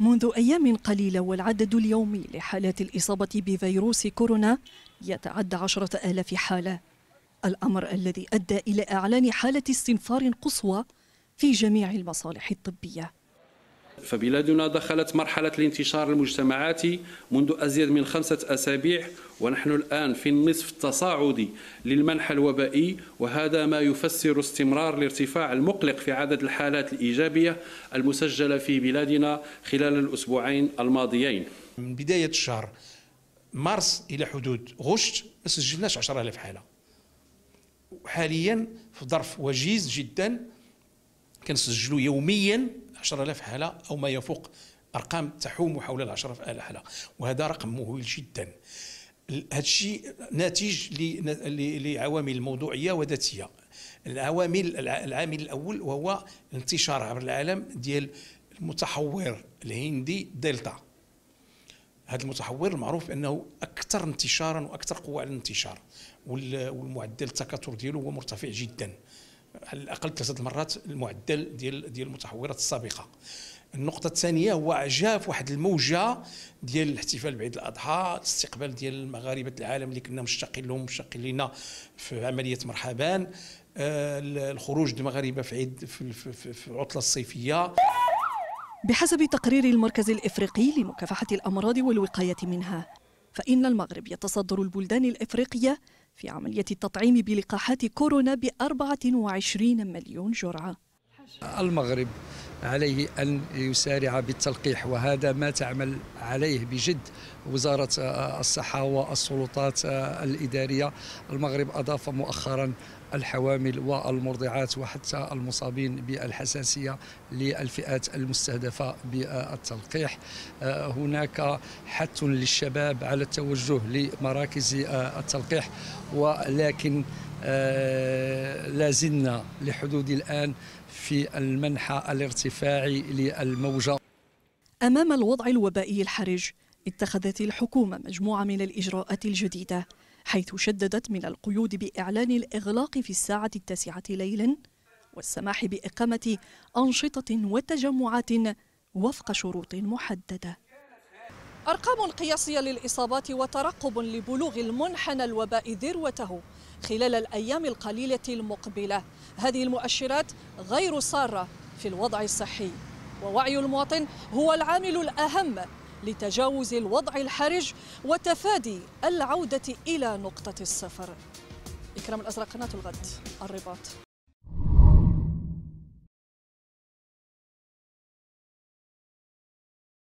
منذ أيام قليلة والعدد اليومي لحالات الإصابة بفيروس كورونا يتعدى عشرة آلاف حالة الأمر الذي أدى إلى إعلان حالة استنفار قصوى في جميع المصالح الطبية فبلادنا دخلت مرحلة الانتشار المجتمعاتي منذ أزيد من خمسة أسابيع ونحن الآن في النصف التصاعدي للمنح الوبائي وهذا ما يفسر استمرار الارتفاع المقلق في عدد الحالات الإيجابية المسجلة في بلادنا خلال الأسبوعين الماضيين من بداية الشهر مارس إلى حدود غشت ما سجلناش 10000 حالة حاليا في ظرف وجيز جدا كنسجلوا يوميا 10000 حاله او ما يفوق ارقام تحوم حول ال 10000 حاله وهذا رقم مهول جدا هذا الشيء ناتج لعوامل موضوعيه وذاتيه العوامل العامل الاول وهو الانتشار عبر العالم ديال المتحور الهندي دلتا هذا المتحور المعروف بانه اكثر انتشارا واكثر قوه على الانتشار والمعدل التكاثر ديالو هو مرتفع جدا على الاقل ثلاثه المرات المعدل ديال ديال المتحورات السابقه النقطة الثانية هو جاء في واحد الموجة ديال الاحتفال بعيد الأضحى الاستقبال ديال مغاربة العالم اللي كنا مشتاقين لهم مشتاقين لنا في عملية مرحبان آه، الخروج المغاربة في عيد في العطلة الصيفية بحسب تقرير المركز الإفريقي لمكافحة الأمراض والوقاية منها فإن المغرب يتصدر البلدان الإفريقية في عملية التطعيم بلقاحات كورونا ب 24 مليون جرعة المغرب عليه أن يسارع بالتلقيح وهذا ما تعمل عليه بجد وزارة الصحة والسلطات الإدارية المغرب أضاف مؤخرا الحوامل والمرضعات وحتى المصابين بالحساسية للفئات المستهدفة بالتلقيح هناك حث للشباب على التوجه لمراكز التلقيح ولكن آه، لازلنا لحدود الآن في المنحى الارتفاعي للموجة أمام الوضع الوبائي الحرج اتخذت الحكومة مجموعة من الإجراءات الجديدة حيث شددت من القيود بإعلان الإغلاق في الساعة التاسعة ليلا والسماح بإقامة أنشطة وتجمعات وفق شروط محددة أرقام قياسية للإصابات وترقب لبلوغ المنحنى الوبائي ذروته خلال الأيام القليلة المقبلة هذه المؤشرات غير سارة في الوضع الصحي ووعي المواطن هو العامل الأهم لتجاوز الوضع الحرج وتفادي العودة إلى نقطة الصفر إكرام الأزرق قناة الغد الرباط